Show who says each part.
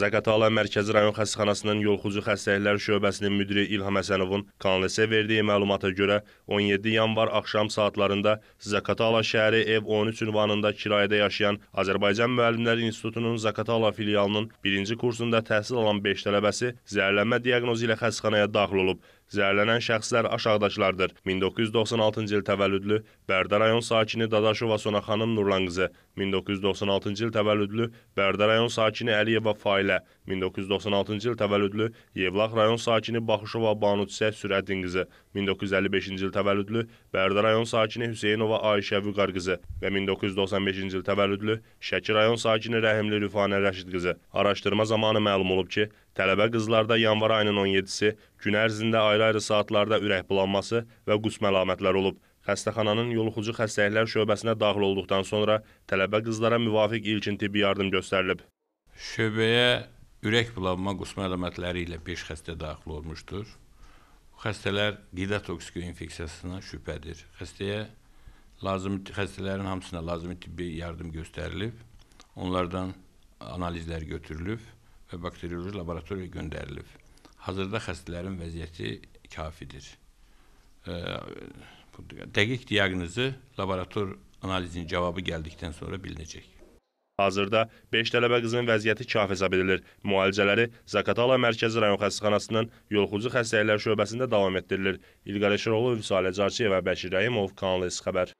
Speaker 1: Zaqatala Mərkəzi rayon xəstəxanasının yolxucu xəstəliklər şöbəsinin müdiri İlham Həsənovun KNLS verdiyi məlumata görə 17 yanvar axşam saatlarında Zaqatala şəhəri ev 13 ünvanında kirayədə yaşayan Azərbaycan Müəllimlər İnstitutunun Zaqatala filialının birinci kursunda təhsil alan 5 tələbəsi zəhərlənmə diaqnozu ilə xəstəxanaya daxil olub. Zəhərlənən şəxslər aşağıdakılardır. 1996-cı il təvəllüdlü Bərdə rayon sakini Dadaşova Sona xanım Nurlan qızı, 1996-cı il təvəllüdlü Bərdə rayon sakini Əliyeva Failə, 1996-cı il təvəllüdlü Yevlax rayon sakini Baxışova Banudisə Sürəddin qızı, 1955-ci il təvəllüdlü Bərdə rayon sakini Hüseynova Ayşə Vüqar qızı və 1995-ci il təvəllüdlü Şəki rayon sakini Rəhimli Rüfanə Rəşid qızı. Araşdırma zamanı məlum olub ki, tələbə qızlarda yanvar ayının 17-si gün ərzində ayrı-ayrı saatlarda ürək bulanması və qusma əlamətləri olub. Xəstəxananın yoluxucu xəstəliklər şöbəsinə daxil olduqdan sonra tələbə qızlara müvafiq ilkin tibbi yardım göstərilib.
Speaker 2: Şöbəyə ürək bulanma, qusma əlamətləri ilə 5 xəstə daxil olmuşdur. Bu xəstələr qida toksiko infeksiyasına şübhədir. Xəstəyə lazım xəstələrin hamısına lazımi tibbi yardım göstərilib. Onlardan analizlər götürülüb və bakterioloji laboratoriyaya göndərilib. Hazırda xəstələrin vəziyyəti kafidir. Dəqiq diaqnozu laborator analizin cavabı gəldikdən sonra bilinəcək. Hazırda 5 tələbə
Speaker 1: qızın vəziyyəti kaf hesab edilir. Müalicələri Zakatala Mərkəzi rayon xəstəxanasının yolxucu xəstəliklər şöbəsində davam etdirilir. İlqar Əşiroğlu, Vüsalə Carçıyeva, Bəşir Rəhimov, Kanal S xəbər.